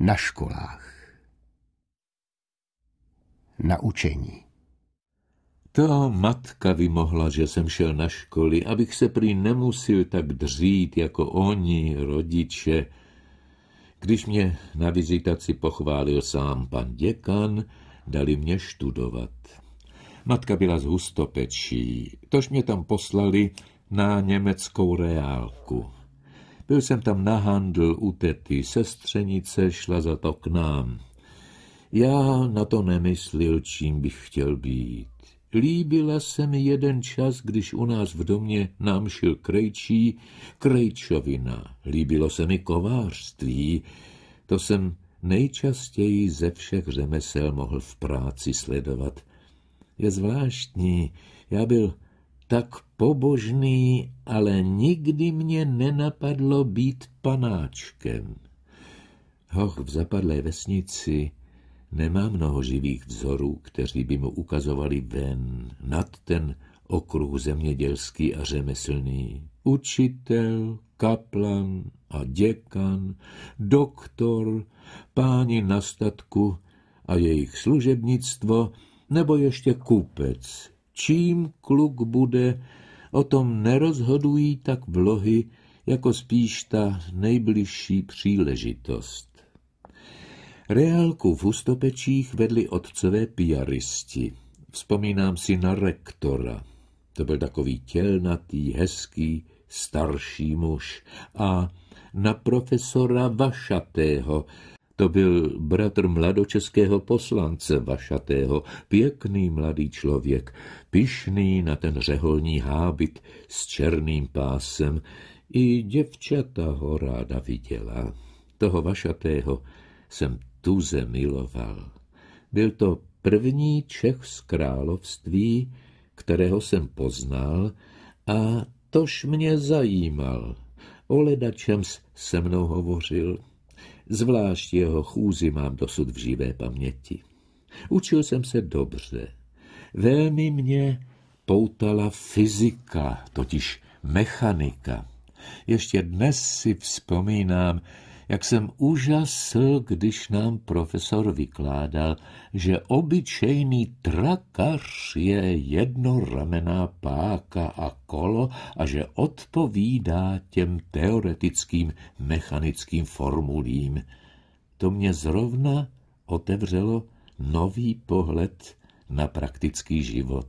na školách. Na učení. To matka vymohla, že jsem šel na školy, abych se prý nemusil tak dřít jako oni, rodiče. Když mě na vizitaci pochválil sám pan děkan, dali mě študovat. Matka byla z hustopečí, tož mě tam poslali na německou reálku. Byl jsem tam na handl u tety, sestřenice šla za to k nám. Já na to nemyslil, čím bych chtěl být. Líbila se mi jeden čas, když u nás v domě nám šil krejčí, krejčovina. Líbilo se mi kovářství. To jsem nejčastěji ze všech řemesel mohl v práci sledovat. Je zvláštní, já byl tak pobožný, ale nikdy mě nenapadlo být panáčkem. Hoch v zapadlé vesnici nemá mnoho živých vzorů, kteří by mu ukazovali ven, nad ten okruh zemědělský a řemeslný. Učitel, kaplan a děkan, doktor, páni na statku a jejich služebnictvo, nebo ještě kupec, čím kluk bude, O tom nerozhodují tak vlohy, jako spíš ta nejbližší příležitost. Reálku v Hustopečích vedli otcové piaristi. Vzpomínám si na rektora. To byl takový tělnatý, hezký, starší muž. A na profesora Vašatého, to byl bratr mladočeského poslance Vašatého, pěkný mladý člověk, pišný na ten řeholní hábit s černým pásem. I děvčata ho ráda viděla. Toho Vašatého jsem tuze miloval. Byl to první Čech z království, kterého jsem poznal a tož mě zajímal. O ledačem se mnou hovořil, Zvlášť jeho chůzi mám dosud v živé paměti. Učil jsem se dobře. Velmi mě poutala fyzika, totiž mechanika. Ještě dnes si vzpomínám, jak jsem úžasl, když nám profesor vykládal, že obyčejný trakař je jednoramená páka a kolo a že odpovídá těm teoretickým mechanickým formulím. To mě zrovna otevřelo nový pohled na praktický život.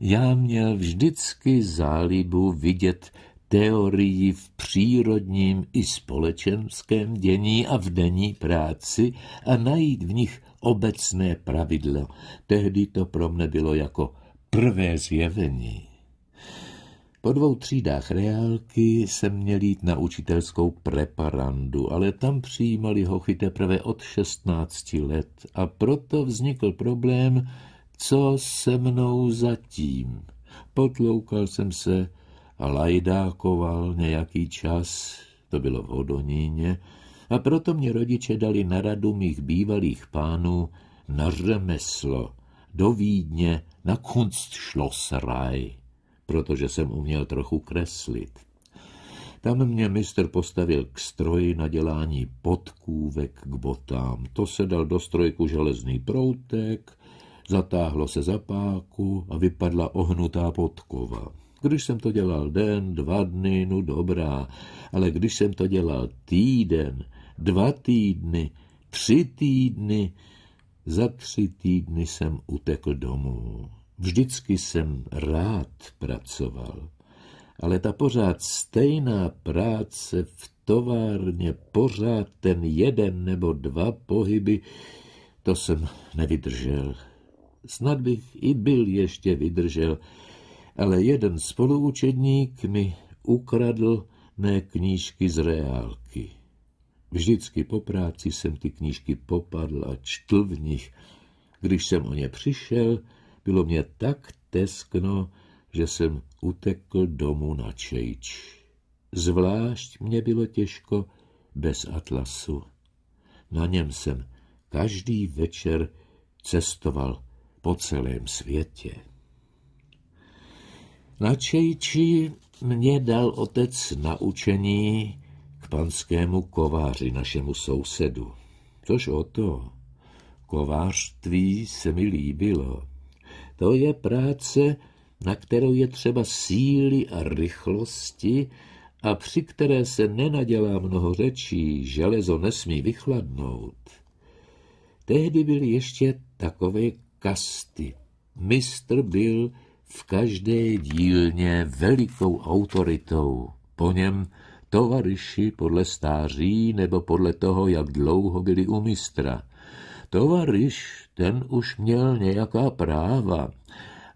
Já měl vždycky zálibu vidět teorii v přírodním i společenském dění a v denní práci a najít v nich obecné pravidlo. Tehdy to pro mne bylo jako prvé zjevení. Po dvou třídách reálky jsem měl jít na učitelskou preparandu, ale tam přijímali hochy teprve od 16 let a proto vznikl problém, co se mnou zatím. Potloukal jsem se lajdákoval nějaký čas, to bylo v Hodoníně, a proto mě rodiče dali na radu mých bývalých pánů na řemeslo, do Vídně, na Kunstschlossraj, protože jsem uměl trochu kreslit. Tam mě mistr postavil k stroji na dělání podkůvek k botám. To se dal do strojku železný proutek, zatáhlo se za páku a vypadla ohnutá podkova. Když jsem to dělal den, dva dny, no dobrá, ale když jsem to dělal týden, dva týdny, tři týdny, za tři týdny jsem utekl domů. Vždycky jsem rád pracoval, ale ta pořád stejná práce v továrně, pořád ten jeden nebo dva pohyby, to jsem nevydržel. Snad bych i byl ještě vydržel, ale jeden spoluučedník mi ukradl mé knížky z reálky. Vždycky po práci jsem ty knížky popadl a čtl v nich. Když jsem o ně přišel, bylo mě tak teskno, že jsem utekl domů na čejč. Zvlášť mě bylo těžko bez atlasu. Na něm jsem každý večer cestoval po celém světě. Načejči mě dal otec na učení k panskému kováři, našemu sousedu. Což o to, kovářství se mi líbilo. To je práce, na kterou je třeba síly a rychlosti a při které se nenadělá mnoho řečí, železo nesmí vychladnout. Tehdy byly ještě takové kasty. Mistr byl v každé dílně velikou autoritou. Po něm tovaryši podle stáří nebo podle toho, jak dlouho byli u mistra. Tovaryš ten už měl nějaká práva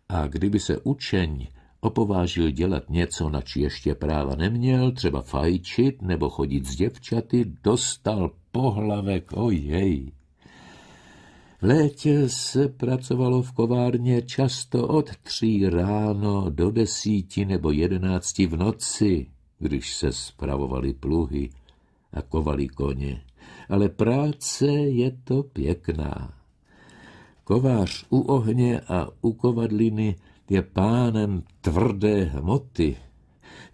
a kdyby se učeň opovážil dělat něco, na či ještě práva neměl, třeba fajčit nebo chodit s děvčaty, dostal pohlavek, ojej. V létě se pracovalo v kovárně často od tří ráno do desíti nebo jedenácti v noci, když se spravovali pluhy a kovali koně. Ale práce je to pěkná. Kovář u ohně a u kovadliny je pánem tvrdé hmoty.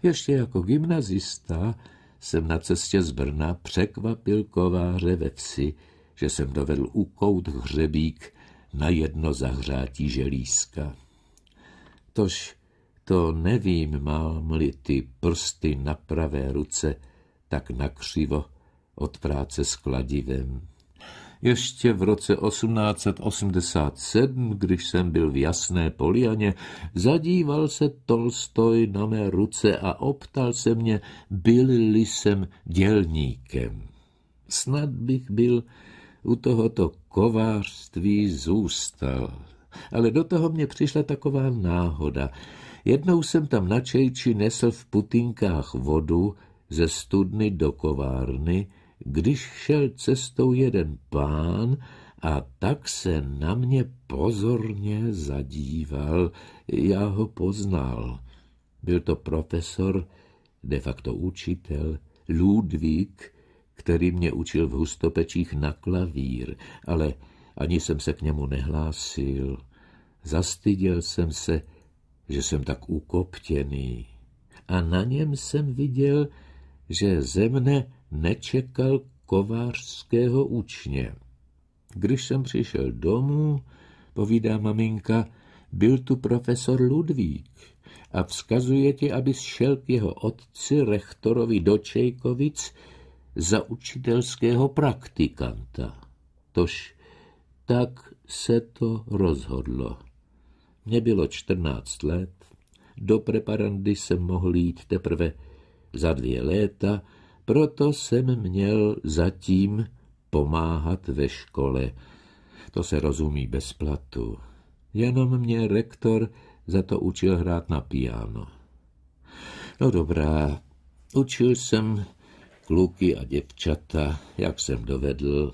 Ještě jako gymnazista jsem na cestě z Brna překvapil kováře ve vsi, že jsem dovedl ukout hřebík na jedno zahřátí želízka. Tož to nevím, mám-li ty prsty na pravé ruce tak nakřivo od práce s kladivem. Ještě v roce 1887, když jsem byl v Jasné Polianě, zadíval se Tolstoj na mé ruce a optal se mě, byl-li jsem dělníkem. Snad bych byl u tohoto kovářství zůstal. Ale do toho mě přišla taková náhoda. Jednou jsem tam na Čejči nesl v putinkách vodu ze studny do kovárny, když šel cestou jeden pán a tak se na mě pozorně zadíval. Já ho poznal. Byl to profesor, de facto učitel, Ludvík, který mě učil v hustopečích na klavír, ale ani jsem se k němu nehlásil. Zastyděl jsem se, že jsem tak ukoptěný. A na něm jsem viděl, že ze mne nečekal kovářského učně. Když jsem přišel domů, povídá maminka, byl tu profesor Ludvík a vzkazuje ti, abys šel k jeho otci, rektorovi Dočejkovic, za učitelského praktikanta. Tož tak se to rozhodlo. Mně bylo 14 let, do preparandy jsem mohl jít teprve za dvě léta, proto jsem měl zatím pomáhat ve škole. To se rozumí bez platu. Jenom mě rektor za to učil hrát na piano. No dobrá, učil jsem kluky a děvčata, jak jsem dovedl.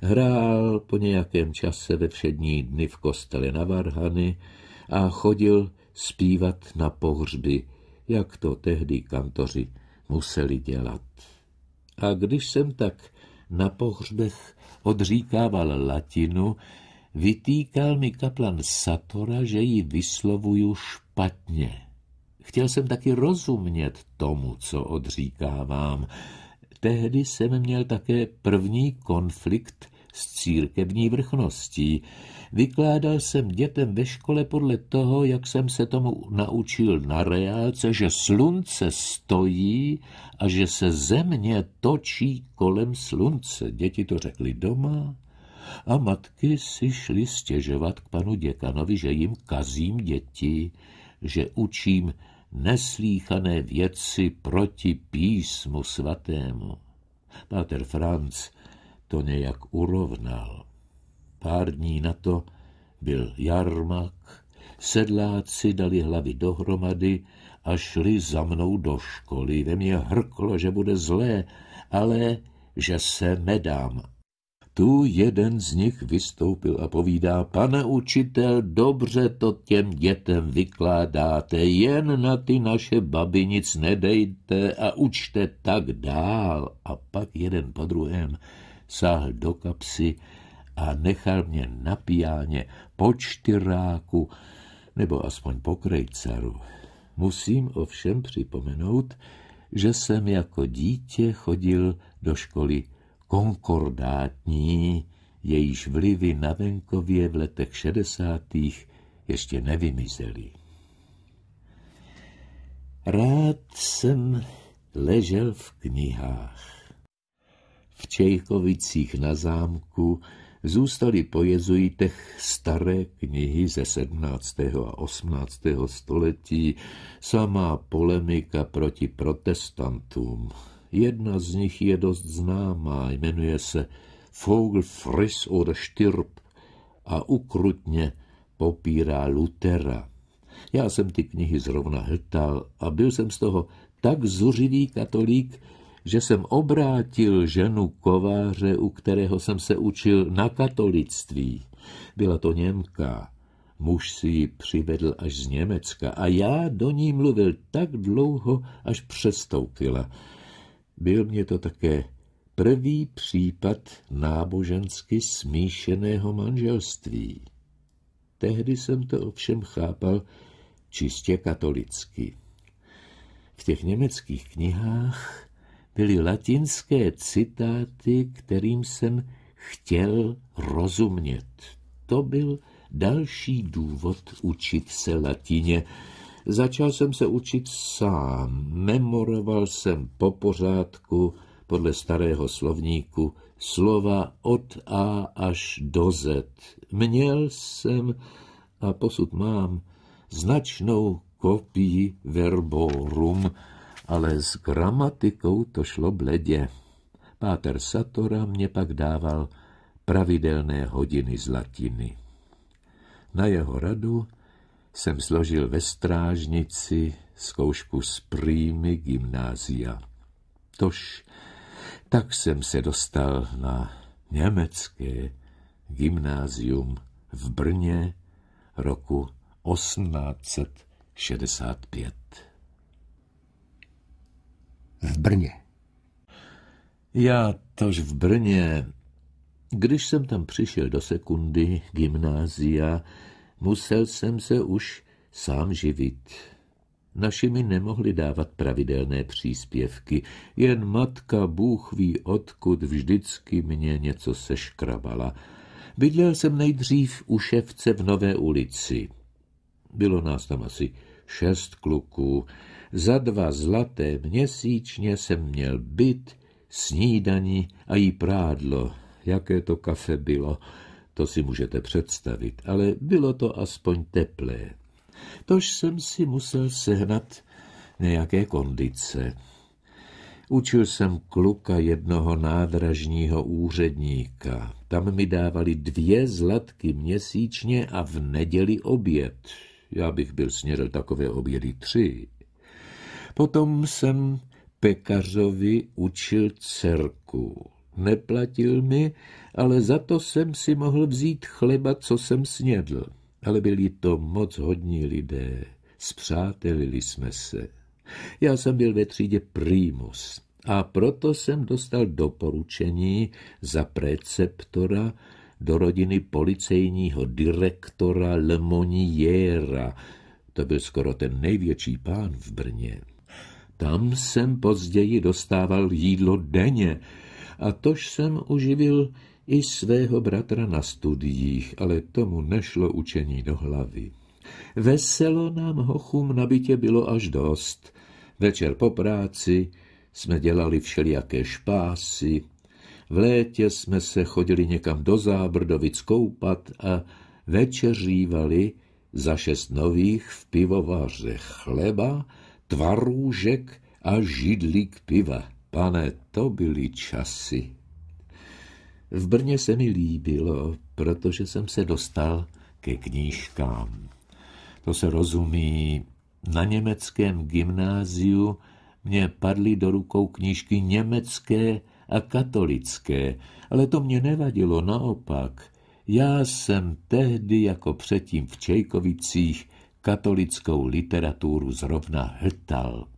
Hrál po nějakém čase ve všední dny v kostele na Varhany a chodil zpívat na pohřby, jak to tehdy kantoři museli dělat. A když jsem tak na pohřbech odříkával latinu, vytýkal mi kaplan Satora, že ji vyslovuju špatně. Chtěl jsem taky rozumět tomu, co odříkávám. Tehdy jsem měl také první konflikt s církevní vrchností. Vykládal jsem dětem ve škole podle toho, jak jsem se tomu naučil na reálce, že slunce stojí a že se země točí kolem slunce. Děti to řekly doma a matky si šly stěžovat k panu děkanovi, že jim kazím děti, že učím neslíchané věci proti písmu svatému. Páter Franz to nějak urovnal. Pár dní na to byl jarmak, sedláci dali hlavy dohromady a šli za mnou do školy. Ve mně hrklo, že bude zlé, ale že se nedám tu jeden z nich vystoupil a povídá, pane učitel, dobře to těm dětem vykládáte, jen na ty naše baby nic nedejte a učte tak dál. A pak jeden po druhém sáhl do kapsy a nechal mě na pijáně po čtyráku, nebo aspoň po krejcaru. Musím ovšem připomenout, že jsem jako dítě chodil do školy konkordátní, jejíž vlivy na venkově v letech 60. ještě nevymizely. Rád jsem ležel v knihách. V Čejkovicích na zámku zůstaly po jezuitech staré knihy ze 17. a 18. století, samá polemika proti protestantům, Jedna z nich je dost známá, jmenuje se Vogel Fris oder Stirb a ukrutně popírá Lutera. Já jsem ty knihy zrovna hltal a byl jsem z toho tak zuřivý katolík, že jsem obrátil ženu kováře, u kterého jsem se učil na katolictví. Byla to Němka. Muž si ji přivedl až z Německa a já do ní mluvil tak dlouho, až přestoupila. Byl mě to také první případ nábožensky smíšeného manželství. Tehdy jsem to ovšem chápal čistě katolicky. V těch německých knihách byly latinské citáty, kterým jsem chtěl rozumět. To byl další důvod učit se latině, Začal jsem se učit sám, memoroval jsem po pořádku podle starého slovníku slova od A až do Z. Měl jsem, a posud mám, značnou kopii verborum, ale s gramatikou to šlo bledě. Páter Satora mě pak dával pravidelné hodiny z latiny. Na jeho radu jsem složil ve strážnici zkoušku z prýmy gymnázia. Tož tak jsem se dostal na německé gymnázium v Brně roku 1865. V Brně. Já tož v Brně, když jsem tam přišel do sekundy gymnázia, Musel jsem se už sám živit. Naši mi nemohli dávat pravidelné příspěvky, jen matka, Bůh ví odkud, vždycky mě něco seškrabala. Bydlel jsem nejdřív u ševce v Nové ulici. Bylo nás tam asi šest kluků. Za dva zlaté měsíčně jsem měl byt, snídaní a jí prádlo. Jaké to kafe bylo. To si můžete představit, ale bylo to aspoň teplé. Tož jsem si musel sehnat nějaké kondice. Učil jsem kluka jednoho nádražního úředníka. Tam mi dávali dvě zlatky měsíčně a v neděli oběd. Já bych byl snědl takové obědy tři. Potom jsem pekařovi učil dcerku. Neplatil mi, ale za to jsem si mohl vzít chleba, co jsem snědl. Ale byli to moc hodní lidé. Spřátelili jsme se. Já jsem byl ve třídě primus a proto jsem dostal doporučení za preceptora do rodiny policejního direktora Lemoniera. To byl skoro ten největší pán v Brně. Tam jsem později dostával jídlo denně, a tož jsem uživil i svého bratra na studiích, ale tomu nešlo učení do hlavy. Veselo nám hochům na bytě bylo až dost. Večer po práci jsme dělali všelijaké špásy, v létě jsme se chodili někam do Zábrdovic koupat a večeřívali za šest nových v pivovaře chleba, tvarůžek a židlík piva pane, to byly časy. V Brně se mi líbilo, protože jsem se dostal ke knížkám. To se rozumí. Na německém gymnáziu mě padly do rukou knížky německé a katolické, ale to mě nevadilo, naopak. Já jsem tehdy, jako předtím v Čejkovicích, katolickou literaturu zrovna hltal.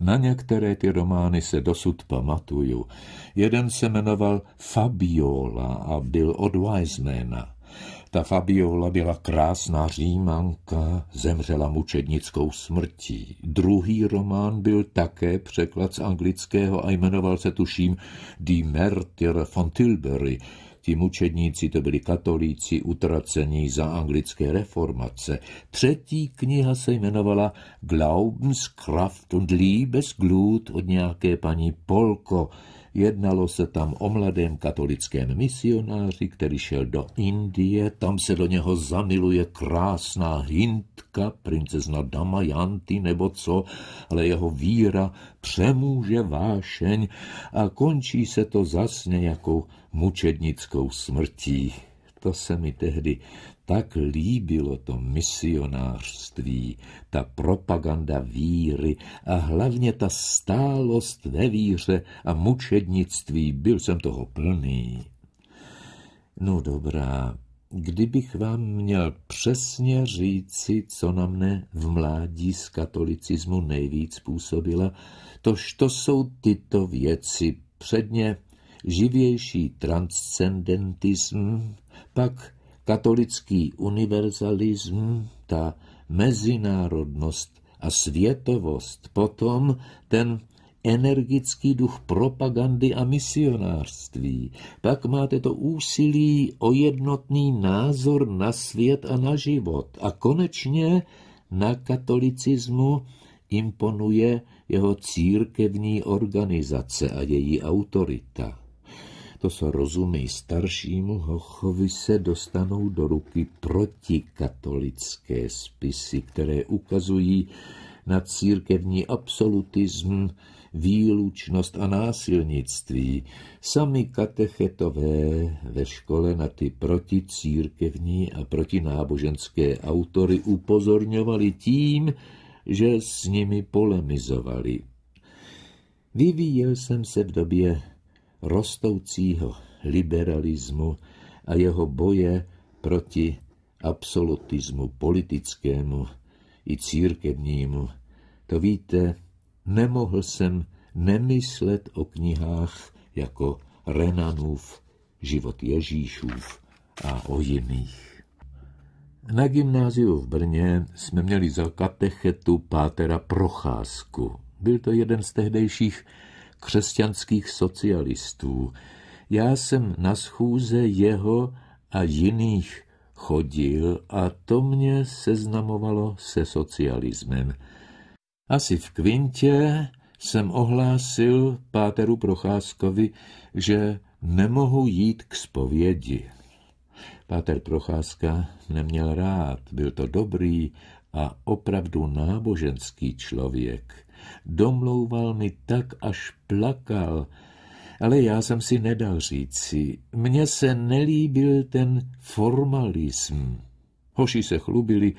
Na některé ty romány se dosud pamatuju. Jeden se jmenoval Fabiola a byl od Wisemana. Ta Fabiola byla krásná římanka, zemřela mučednickou smrtí. Druhý román byl také překlad z anglického a jmenoval se tuším Die Märtyr von Tilbury, Ti mučedníci to byli katolíci utracení za anglické reformace. Třetí kniha se jmenovala Glaubenskraft und Liebesglut od nějaké paní Polko, Jednalo se tam o mladém katolickém misionáři, který šel do Indie, tam se do něho zamiluje krásná hindka, princezna Damajanty nebo co, ale jeho víra přemůže vášeň a končí se to zas nějakou mučednickou smrtí. To se mi tehdy tak líbilo to misionářství, ta propaganda víry a hlavně ta stálost ve víře a mučednictví, byl jsem toho plný. No dobrá, kdybych vám měl přesně říci, co na mne v mládí z katolicismu nejvíc působila, tož to jsou tyto věci. Předně živější transcendentism, pak katolický univerzalism, ta mezinárodnost a světovost, potom ten energický duch propagandy a misionářství. Pak máte to úsilí o jednotný názor na svět a na život. A konečně na katolicismu imponuje jeho církevní organizace a její autorita to se rozumí staršímu Hochovi, se dostanou do ruky protikatolické spisy, které ukazují na církevní absolutism, výlučnost a násilnictví. Sami katechetové ve škole na ty proticírkevní a protináboženské autory upozorňovali tím, že s nimi polemizovali. Vyvíjel jsem se v době rostoucího liberalismu a jeho boje proti absolutismu politickému i církevnímu. To víte, nemohl jsem nemyslet o knihách jako Renanův, život Ježíšův a o jiných. Na gymnáziu v Brně jsme měli za katechetu pátera Procházku. Byl to jeden z tehdejších křesťanských socialistů. Já jsem na schůze jeho a jiných chodil a to mě seznamovalo se socialismem. Asi v kvintě jsem ohlásil Páteru Procházkovi, že nemohu jít k spovědi. Páter Procházka neměl rád, byl to dobrý a opravdu náboženský člověk. Domlouval mi tak, až plakal, ale já jsem si nedal říci. Mně se nelíbil ten formalism. Hoši se chlubili,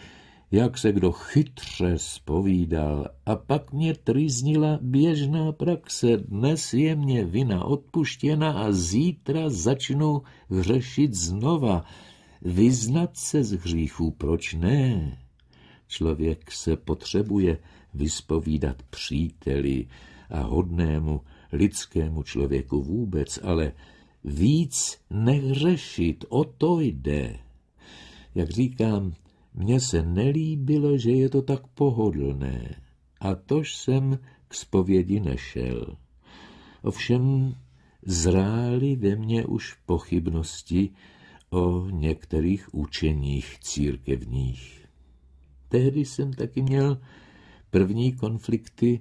jak se kdo chytře spovídal a pak mě trýznila běžná praxe. Dnes je mě vina odpuštěna a zítra začnu hřešit znova. Vyznat se z hříchů, proč ne? Člověk se potřebuje, vyspovídat příteli a hodnému lidskému člověku vůbec, ale víc nehřešit, o to jde. Jak říkám, mně se nelíbilo, že je to tak pohodlné, a tož jsem k zpovědi nešel. Ovšem zrály ve mně už pochybnosti o některých učeních církevních. Tehdy jsem taky měl první konflikty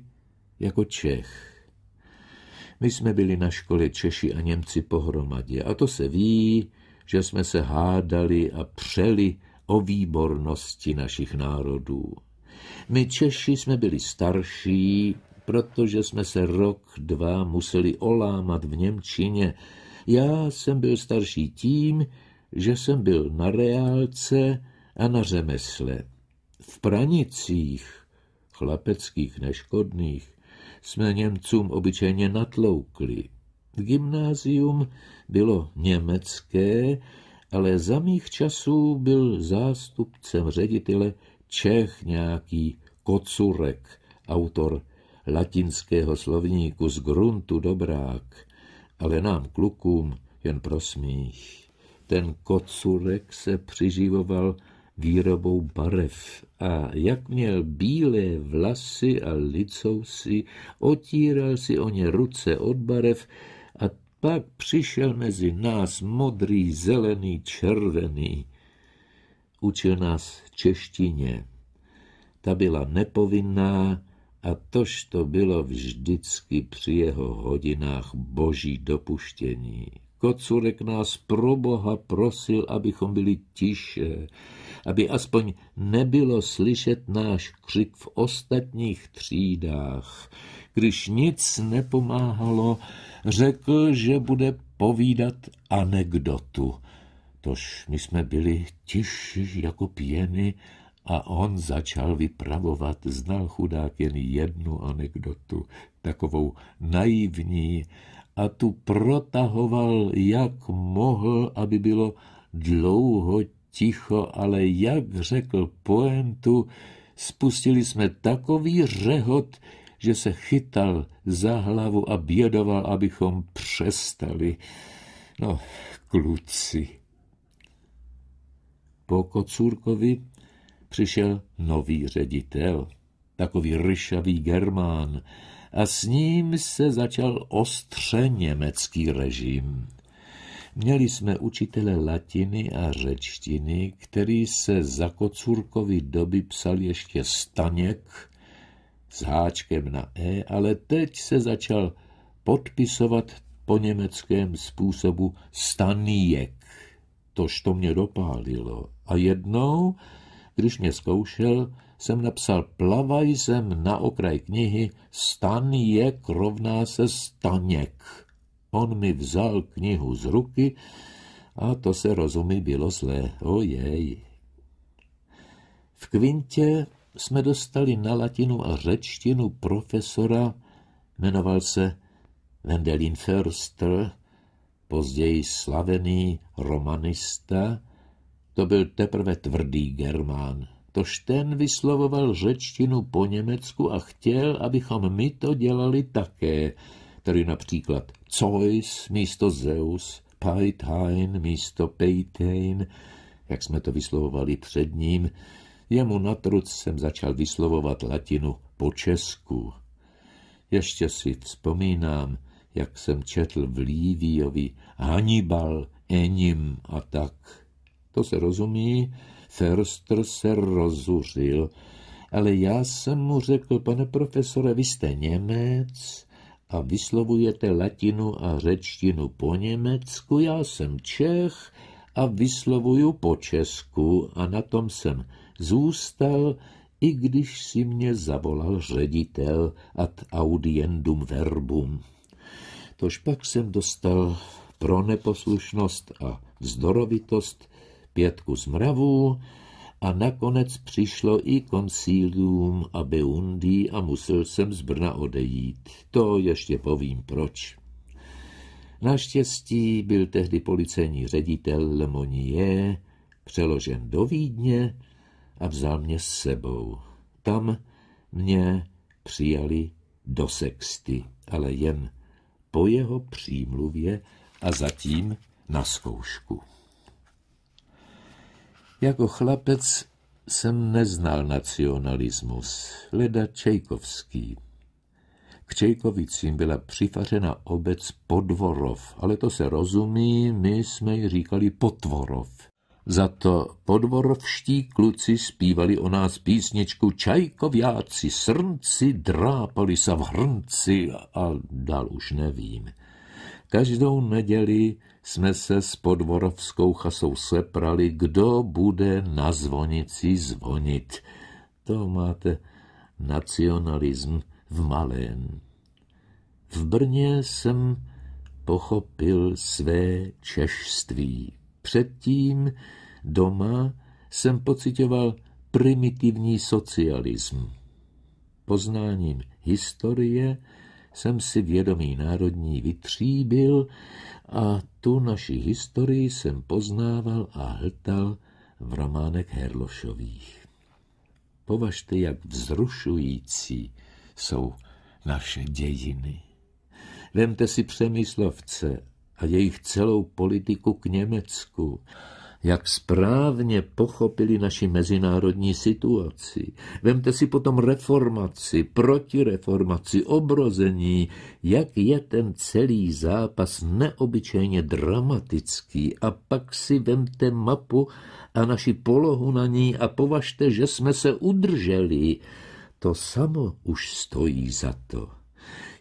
jako Čech. My jsme byli na škole Češi a Němci pohromadě a to se ví, že jsme se hádali a přeli o výbornosti našich národů. My Češi jsme byli starší, protože jsme se rok, dva museli olámat v Němčině. Já jsem byl starší tím, že jsem byl na reálce a na řemesle. V pranicích chlapeckých neškodných, jsme Němcům obyčejně natloukli. Gymnázium bylo německé, ale za mých časů byl zástupcem ředitele Čech nějaký Kocurek, autor latinského slovníku z gruntu dobrák, ale nám klukům jen prosmích. Ten Kocurek se přiživoval výrobou barev a jak měl bílé vlasy a licousy, otíral si o ně ruce od barev a pak přišel mezi nás modrý, zelený, červený. Učil nás češtině. Ta byla nepovinná a tož to bylo vždycky při jeho hodinách boží dopuštění. Kocurek nás pro Boha prosil, abychom byli tiše, aby aspoň nebylo slyšet náš křik v ostatních třídách. Když nic nepomáhalo, řekl, že bude povídat anekdotu. Tož my jsme byli tiši jako pěny a on začal vypravovat, znal chudák jen jednu anekdotu, takovou naivní a tu protahoval, jak mohl, aby bylo dlouho ticho, ale jak řekl poentu, spustili jsme takový řehot, že se chytal za hlavu a bědoval, abychom přestali. No, kluci. Po Kocůrkovi přišel nový ředitel, takový ryšavý germán, a s ním se začal ostře německý režim. Měli jsme učitele latiny a řečtiny, který se za kocůrkovi doby psal ještě Staněk s háčkem na E, ale teď se začal podpisovat po německém způsobu Staníjek. Tož to mě dopálilo. A jednou, když mě zkoušel, jsem napsal Plavaj zem na okraj knihy, stan je rovná se staněk. On mi vzal knihu z ruky a to se rozumí bylo zlé. Ojej. V kvintě jsme dostali na latinu a řečtinu profesora, jmenoval se Wendelin Förster, později slavený romanista, to byl teprve tvrdý Germán tož ten vyslovoval řečtinu po Německu a chtěl, abychom my to dělali také, tedy například Zeus místo Zeus, Peithein místo Peitein, jak jsme to vyslovovali před ním, jemu na truc jsem začal vyslovovat latinu po česku. Ještě si vzpomínám, jak jsem četl v Líviovi Hannibal, Enim a tak. To se rozumí, Ferstr se rozuřil, ale já jsem mu řekl, pane profesore, vy jste Němec a vyslovujete latinu a řečtinu po německu, já jsem Čech a vyslovuju po česku a na tom jsem zůstal, i když si mě zavolal ředitel ad audiendum verbum. Tož pak jsem dostal pro neposlušnost a vzdorovitost zpět z mravů a nakonec přišlo i koncílium a Beundí a musel jsem z Brna odejít. To ještě povím proč. Naštěstí byl tehdy policejní ředitel Lemonie přeložen do Vídně a vzal mě s sebou. Tam mě přijali do sexty, ale jen po jeho přímluvě a zatím na zkoušku. Jako chlapec jsem neznal nacionalismus, leda Čejkovský. K Čejkovicím byla přifařena obec Podvorov, ale to se rozumí, my jsme ji říkali Potvorov. Za to podvorovští kluci zpívali o nás písničku Čajkoviáci srnci drápali se v hrnci a dal už nevím. Každou neděli jsme se s podvorovskou chasou seprali, kdo bude na zvonici zvonit. To máte nacionalism v malém. V Brně jsem pochopil své češství. Předtím doma jsem pocitoval primitivní socialism. Poznáním historie jsem si vědomí národní vytříbil a tu naši historii jsem poznával a hltal v románek Herlošových. Považte, jak vzrušující jsou naše dějiny. Vemte si přemyslovce a jejich celou politiku k Německu jak správně pochopili naši mezinárodní situaci. Vemte si potom reformaci, protireformaci, obrození, jak je ten celý zápas neobyčejně dramatický. A pak si vemte mapu a naši polohu na ní a považte, že jsme se udrželi. To samo už stojí za to.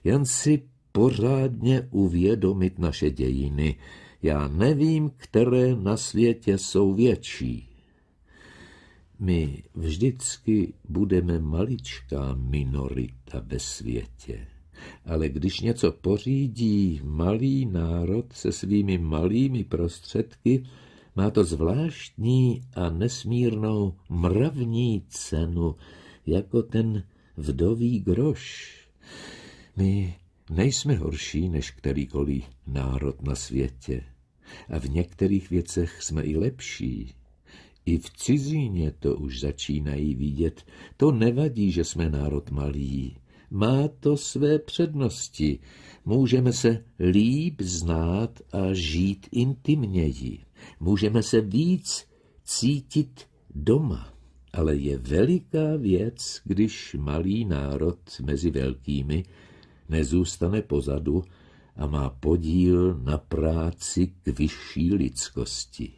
Jen si pořádně uvědomit naše dějiny – já nevím, které na světě jsou větší. My vždycky budeme maličká minorita ve světě. Ale když něco pořídí malý národ se svými malými prostředky, má to zvláštní a nesmírnou mravní cenu, jako ten vdový groš. My nejsme horší než kterýkoliv národ na světě. A v některých věcech jsme i lepší. I v cizině to už začínají vidět. To nevadí, že jsme národ malý. Má to své přednosti. Můžeme se líp znát a žít intimněji. Můžeme se víc cítit doma. Ale je veliká věc, když malý národ mezi velkými nezůstane pozadu a má podíl na práci k vyšší lidskosti.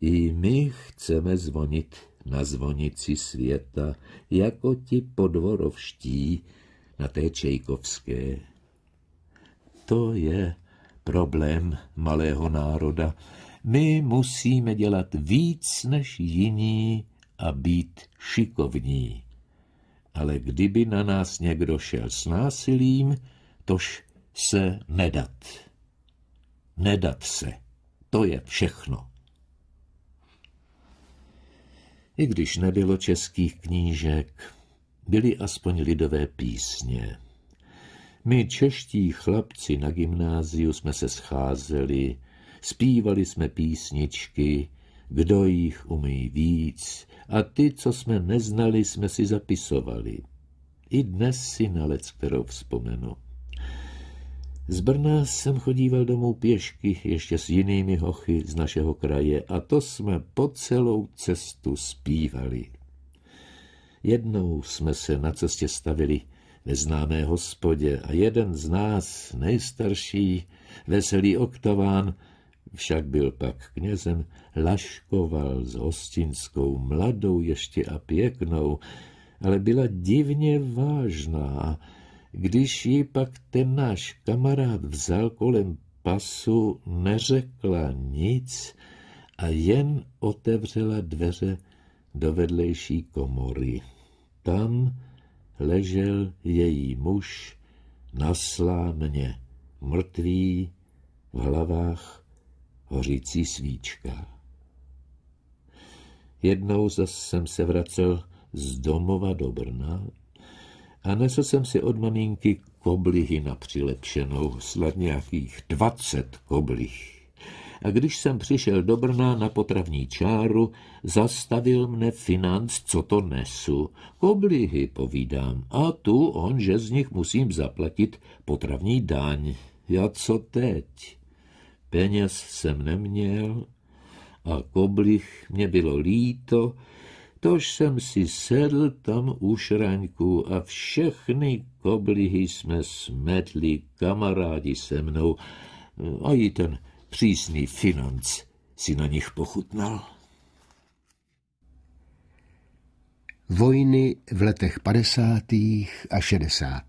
I my chceme zvonit na zvonici světa, jako ti podvorovští na té Čejkovské. To je problém malého národa. My musíme dělat víc než jiní a být šikovní. Ale kdyby na nás někdo šel s násilím, tož se nedat. Nedat se. To je všechno. I když nebylo českých knížek, byly aspoň lidové písně. My čeští chlapci na gymnáziu jsme se scházeli, zpívali jsme písničky, kdo jich umí víc, a ty, co jsme neznali, jsme si zapisovali. I dnes si na lec, kterou vzpomenu. Z Brna jsem chodíval domů pěšky ještě s jinými hochy z našeho kraje a to jsme po celou cestu zpívali. Jednou jsme se na cestě stavili neznámé hospodě a jeden z nás, nejstarší, veselý oktaván, však byl pak knězem, laškoval s hostinskou, mladou ještě a pěknou, ale byla divně vážná, když ji pak ten náš kamarád vzal kolem pasu, neřekla nic a jen otevřela dveře do vedlejší komory. Tam ležel její muž na slámě, mrtvý, v hlavách hořící svíčka. Jednou zase jsem se vracel z domova do Brna a nesl jsem si od maminky koblihy na přilepšenou, snad nějakých dvacet koblih. A když jsem přišel do Brna na potravní čáru, zastavil mne financ, co to nesu. Koblihy, povídám, a tu on, že z nich musím zaplatit potravní daň. Já co teď? Peněz jsem neměl a koblih mě bylo líto, tož jsem si sedl tam u šraňku a všechny koblihy jsme smetli kamarádi se mnou e, a i ten přísný financ si na nich pochutnal. Vojny v letech 50. a 60.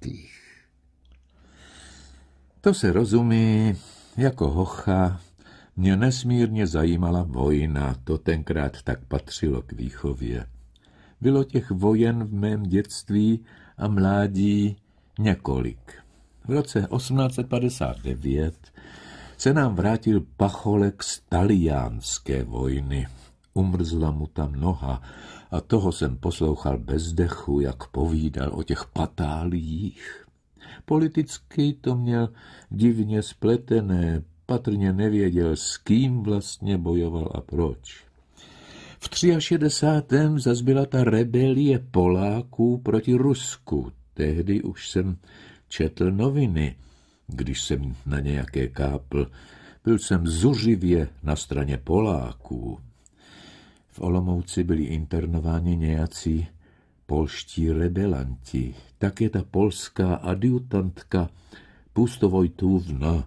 To se rozumí jako hocha mě nesmírně zajímala vojna, to tenkrát tak patřilo k výchově. Bylo těch vojen v mém dětství a mládí několik. V roce 1859 se nám vrátil pacholek z taliánské vojny. Umrzla mu tam noha a toho jsem poslouchal bez dechu, jak povídal o těch patálích. Politicky to měl divně spletené, patrně nevěděl, s kým vlastně bojoval a proč. V 63. zazbyla ta rebelie Poláků proti Rusku. Tehdy už jsem četl noviny, když jsem na nějaké kápl. Byl jsem zuřivě na straně Poláků. V Olomouci byli internováni nějací polští rebelanti. Tak je ta polská adjutantka Pustovojtůvna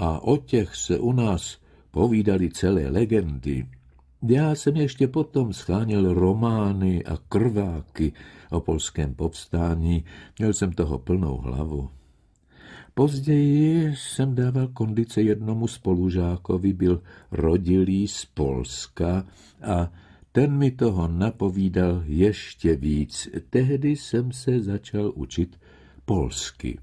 a o těch se u nás povídali celé legendy. Já jsem ještě potom scháněl romány a krváky o polském povstání, měl jsem toho plnou hlavu. Později jsem dával kondice jednomu spolužákovi, byl rodilý z Polska a ten mi toho napovídal ještě víc. Tehdy jsem se začal učit polsky.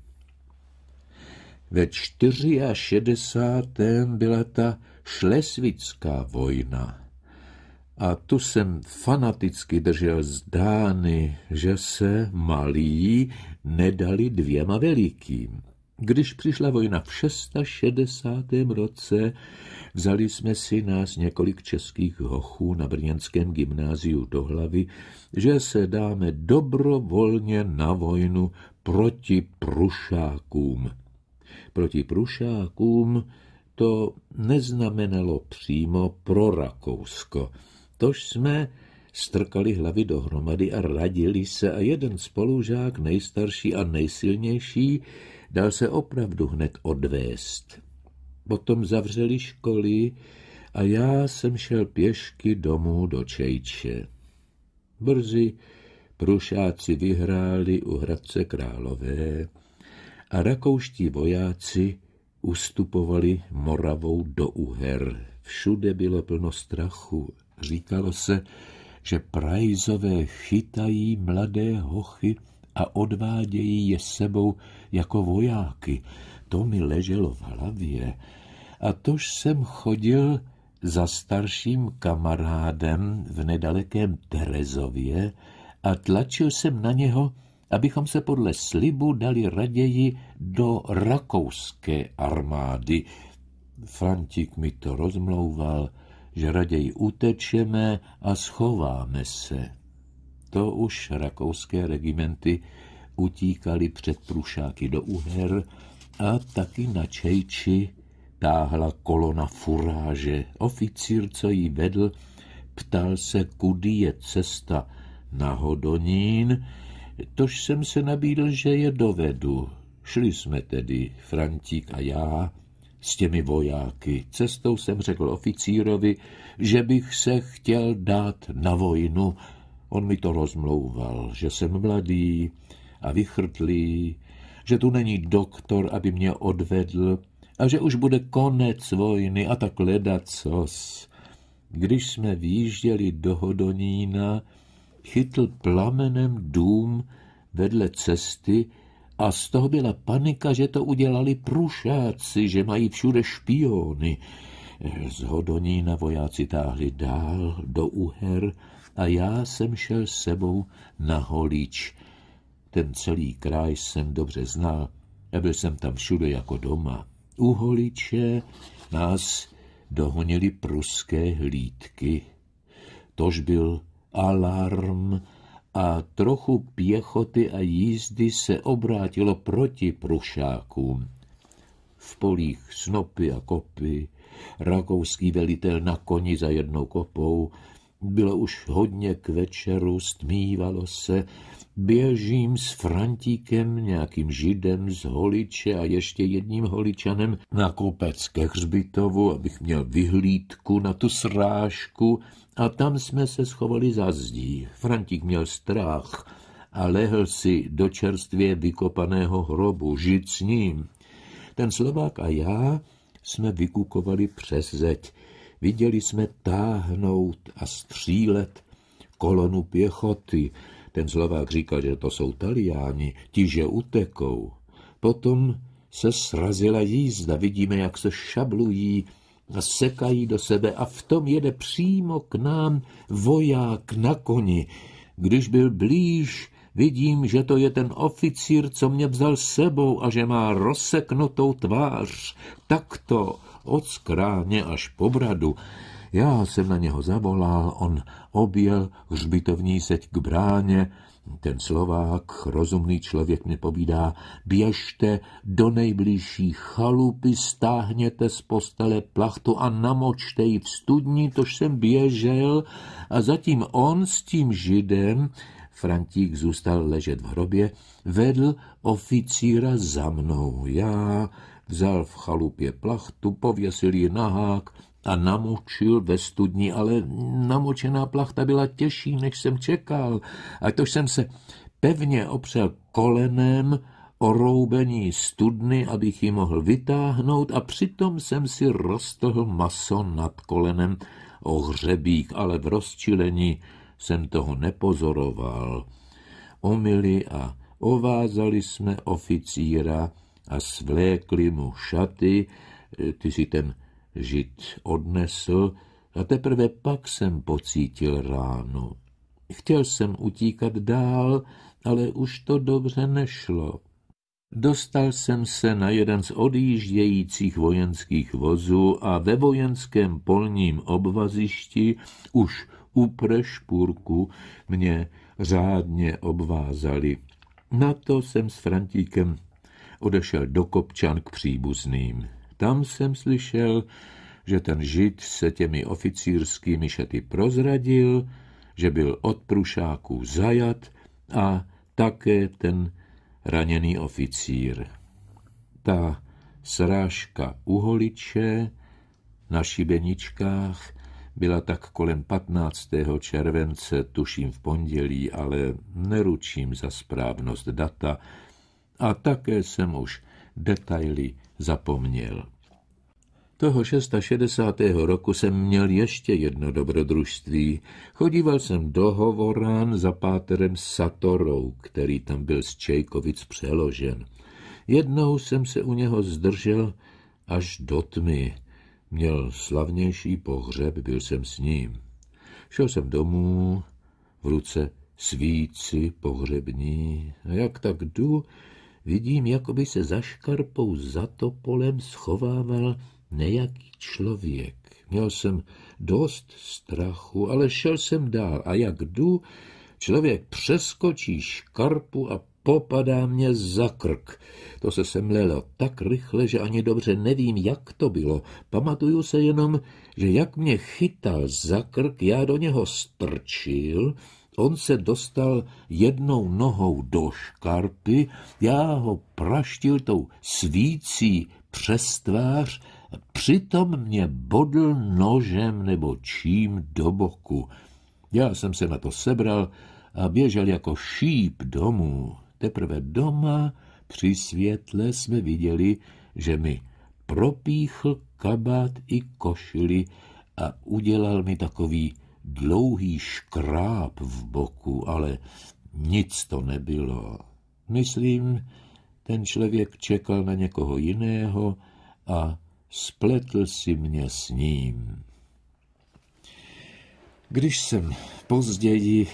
Ve 64. byla ta šlesvická vojna. A tu jsem fanaticky držel zdány, že se malí nedali dvěma velikým. Když přišla vojna v 660. roce, vzali jsme si nás několik českých hochů na Brněnském gymnáziu do hlavy, že se dáme dobrovolně na vojnu proti prušákům proti Prušákům, to neznamenalo přímo pro Rakousko. Tož jsme strkali hlavy dohromady a radili se a jeden spolužák, nejstarší a nejsilnější, dal se opravdu hned odvést. Potom zavřeli školy a já jsem šel pěšky domů do Čejče. Brzy Prušáci vyhráli u Hradce Králové, a rakouští vojáci ustupovali Moravou do Uher. Všude bylo plno strachu. Říkalo se, že prajzové chytají mladé hochy a odvádějí je sebou jako vojáky. To mi leželo v hlavě. A tož jsem chodil za starším kamarádem v nedalekém Terezově a tlačil jsem na něho, abychom se podle slibu dali raději do rakouské armády. František mi to rozmlouval, že raději utečeme a schováme se. To už rakouské regimenty utíkali před prušáky do Uher a taky na Čejči táhla kolona furáže. Oficír, co jí vedl, ptal se, kudy je cesta na Hodonín, tož jsem se nabídl, že je dovedu. Šli jsme tedy, Frantík a já, s těmi vojáky. Cestou jsem řekl oficírovi, že bych se chtěl dát na vojnu. On mi to rozmlouval, že jsem mladý a vychrtlý, že tu není doktor, aby mě odvedl a že už bude konec vojny a tak ledacos. Když jsme výjížděli do Hodonína, chytl plamenem dům vedle cesty a z toho byla panika, že to udělali prušáci, že mají všude špiony. Z Hodonína vojáci táhli dál do Uher a já jsem šel sebou na Holíč. Ten celý kraj jsem dobře znal a byl jsem tam všude jako doma. U Holíče nás dohonili pruské hlídky. Tož byl alarm a trochu pěchoty a jízdy se obrátilo proti prušákům. V polích snopy a kopy, rakouský velitel na koni za jednou kopou, bylo už hodně k večeru, stmívalo se. Běžím s Frantíkem, nějakým židem z holiče a ještě jedním holičanem na kopec ke hřbitovu, abych měl vyhlídku na tu srážku a tam jsme se schovali za zdí. Frantík měl strach a lehl si do čerstvě vykopaného hrobu, Žít s ním. Ten Slovák a já jsme vykukovali přes zeď. Viděli jsme táhnout a střílet kolonu pěchoty. Ten Slovák říkal, že to jsou Taliáni, ti, že utekou. Potom se srazila jízda, vidíme, jak se šablují a sekají do sebe a v tom jede přímo k nám voják na koni. Když byl blíž, vidím, že to je ten oficír, co mě vzal sebou a že má rozseknutou tvář. Takto od skráně až po bradu. Já jsem na něho zavolal, on objel hřbitovní seď k bráně. Ten Slovák, rozumný člověk, mi povídá, běžte do nejbližší chalupy, stáhněte z postele plachtu a namočte ji v studni, tož jsem běžel a zatím on s tím židem Frantík zůstal ležet v hrobě, vedl oficíra za mnou. Já Vzal v chalupě plachtu, pověsil ji na hák a namočil ve studni, ale namočená plachta byla těžší, než jsem čekal. A tož jsem se pevně opřel kolenem o roubení studny, abych ji mohl vytáhnout a přitom jsem si roztohl maso nad kolenem o hřebík, ale v rozčilení jsem toho nepozoroval. Omily a ovázali jsme oficíra, a svlékli mu šaty, e, ty si ten žid odnesl a teprve pak jsem pocítil ránu. Chtěl jsem utíkat dál, ale už to dobře nešlo. Dostal jsem se na jeden z odjíždějících vojenských vozů a ve vojenském polním obvazišti už u prešpůrku mě řádně obvázali. Na to jsem s Frantíkem odešel do Kopčan k příbuzným. Tam jsem slyšel, že ten žid se těmi oficírskými šaty prozradil, že byl od prušáků zajat a také ten raněný oficír. Ta srážka u holiče na šibeničkách byla tak kolem 15. července, tuším v pondělí, ale neručím za správnost data, a také jsem už detaily zapomněl. Toho 660. roku jsem měl ještě jedno dobrodružství. Chodíval jsem do Hovorán za páterem Satorou, který tam byl z Čejkovic přeložen. Jednou jsem se u něho zdržel až do tmy. Měl slavnější pohřeb, byl jsem s ním. Šel jsem domů, v ruce svíci pohřební. Jak tak jdu, Vidím, jakoby se za škarpou za topolem schovával nejaký člověk. Měl jsem dost strachu, ale šel jsem dál a jak jdu, člověk přeskočí škarpu a popadá mě za krk. To se semlelo tak rychle, že ani dobře nevím, jak to bylo. Pamatuju se jenom, že jak mě chytal za krk, já do něho strčil On se dostal jednou nohou do škarpy, já ho praštil tou svící přes tvář, přitom mě bodl nožem nebo čím do boku. Já jsem se na to sebral a běžel jako šíp domů. Teprve doma při světle jsme viděli, že mi propíchl kabát i košili a udělal mi takový dlouhý škráb v boku, ale nic to nebylo. Myslím, ten člověk čekal na někoho jiného a spletl si mě s ním. Když jsem později,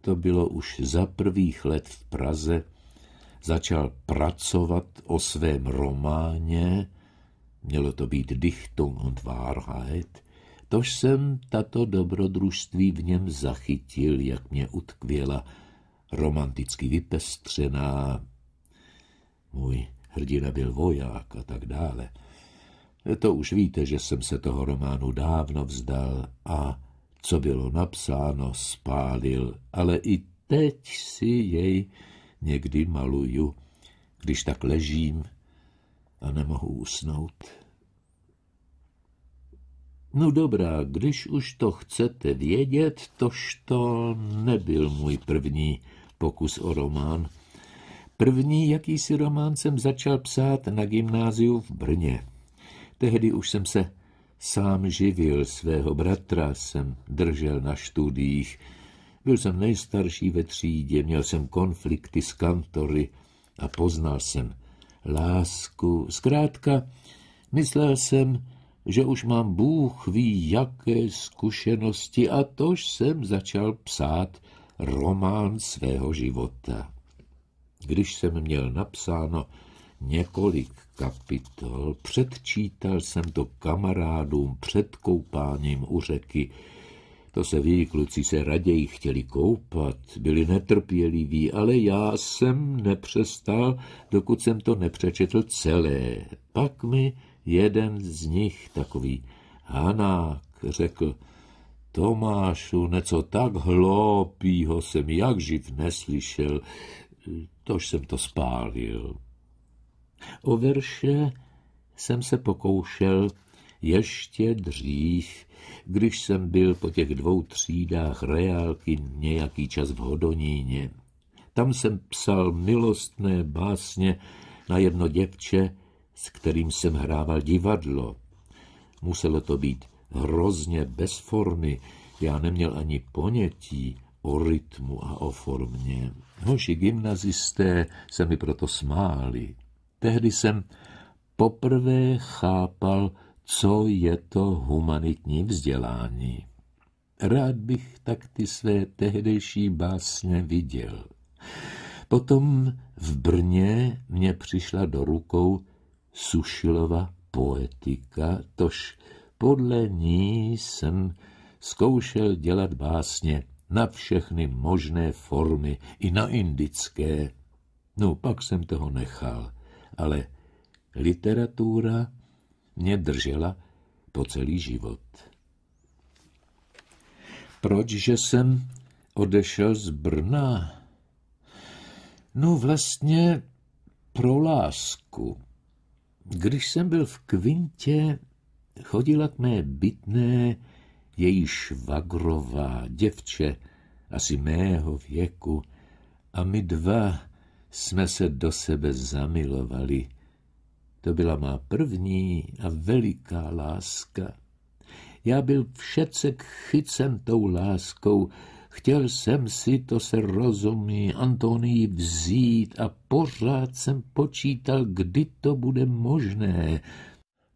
to bylo už za prvých let v Praze, začal pracovat o svém románě, mělo to být Dichtung und Wahrheit, Tož jsem tato dobrodružství v něm zachytil, jak mě utkvěla, romanticky vypestřená. Můj hrdina byl voják a tak dále. To už víte, že jsem se toho románu dávno vzdal a co bylo napsáno, spálil, ale i teď si jej někdy maluju, když tak ležím a nemohu usnout. No dobrá, když už to chcete vědět, tož to nebyl můj první pokus o román. První jakýsi román jsem začal psát na gymnáziu v Brně. Tehdy už jsem se sám živil, svého bratra jsem držel na studiích. Byl jsem nejstarší ve třídě, měl jsem konflikty s kantory a poznal jsem lásku. Zkrátka, myslel jsem, že už mám Bůh ví jaké zkušenosti a tož jsem začal psát román svého života. Když jsem měl napsáno několik kapitol, předčítal jsem to kamarádům před koupáním u řeky. To se ví, kluci se raději chtěli koupat, byli netrpěliví, ale já jsem nepřestal, dokud jsem to nepřečetl celé. Pak mi Jeden z nich, takový Hanák, řekl, Tomášu, něco tak hloupýho jsem jak živ neslyšel, tož jsem to spálil. O verše jsem se pokoušel ještě dřív, když jsem byl po těch dvou třídách reálky nějaký čas v Hodoníně. Tam jsem psal milostné básně na jedno děvče, s kterým jsem hrával divadlo. Muselo to být hrozně bez formy, já neměl ani ponětí o rytmu a o formě. Hoši gymnazisté se mi proto smáli. Tehdy jsem poprvé chápal, co je to humanitní vzdělání. Rád bych tak ty své tehdejší básně viděl. Potom v Brně mě přišla do rukou Sušilova poetika, tož podle ní jsem zkoušel dělat básně na všechny možné formy, i na indické. No, pak jsem toho nechal, ale literatura mě držela po celý život. Proč, že jsem odešel z Brna? No vlastně pro lásku. Když jsem byl v kvintě, chodila k mé bytné její švagrová děvče, asi mého věku, a my dva jsme se do sebe zamilovali. To byla má první a veliká láska. Já byl všecek chycen tou láskou, Chtěl jsem si, to se rozumí, Antonii vzít a pořád jsem počítal, kdy to bude možné.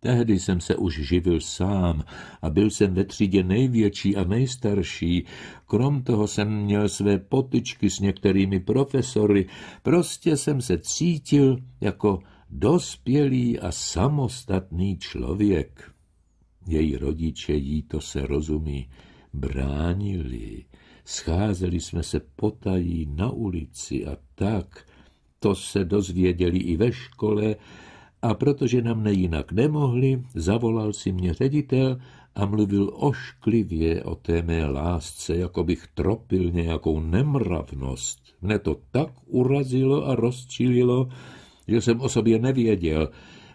Tehdy jsem se už živil sám a byl jsem ve třídě největší a nejstarší. Krom toho jsem měl své potyčky s některými profesory. Prostě jsem se cítil jako dospělý a samostatný člověk. Její rodiče jí to se rozumí bránili, Scházeli jsme se potají na ulici a tak. To se dozvěděli i ve škole a protože nám nejinak nemohli, zavolal si mě ředitel a mluvil ošklivě o té mé lásce, jako bych tropil nějakou nemravnost. Mne to tak urazilo a rozčililo, že jsem o sobě nevěděl,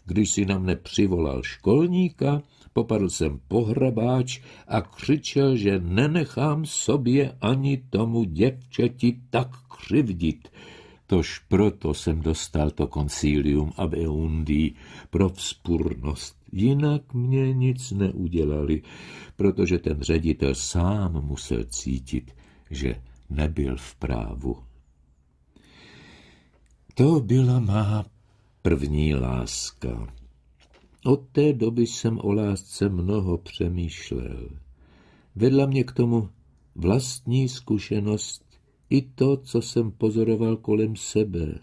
když si na mne přivolal školníka, popadl jsem pohrabáč a křičel, že nenechám sobě ani tomu děvčeti tak křivdit. Tož proto jsem dostal to koncílium ab eundii pro vzpůrnost. Jinak mě nic neudělali, protože ten ředitel sám musel cítit, že nebyl v právu. To byla má první láska. Od té doby jsem o lásce mnoho přemýšlel. Vedla mě k tomu vlastní zkušenost i to, co jsem pozoroval kolem sebe.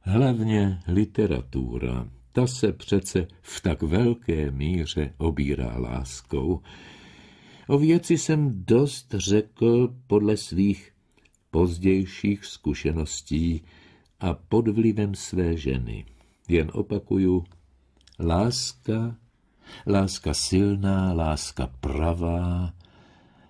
Hlavně literatura. Ta se přece v tak velké míře obírá láskou. O věci jsem dost řekl podle svých pozdějších zkušeností a pod vlivem své ženy. Jen opakuju, Láska, láska silná, láska pravá,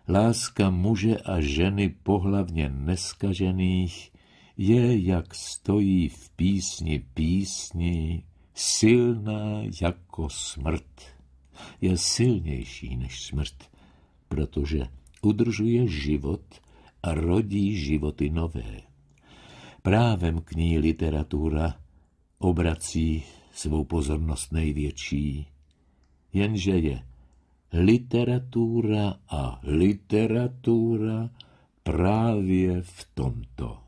láska muže a ženy pohlavně neskažených je, jak stojí v písni písni, silná jako smrt. Je silnější než smrt, protože udržuje život a rodí životy nové. Právem k ní literatura obrací svou pozornost největší, jenže je literatura a literatura právě v tomto.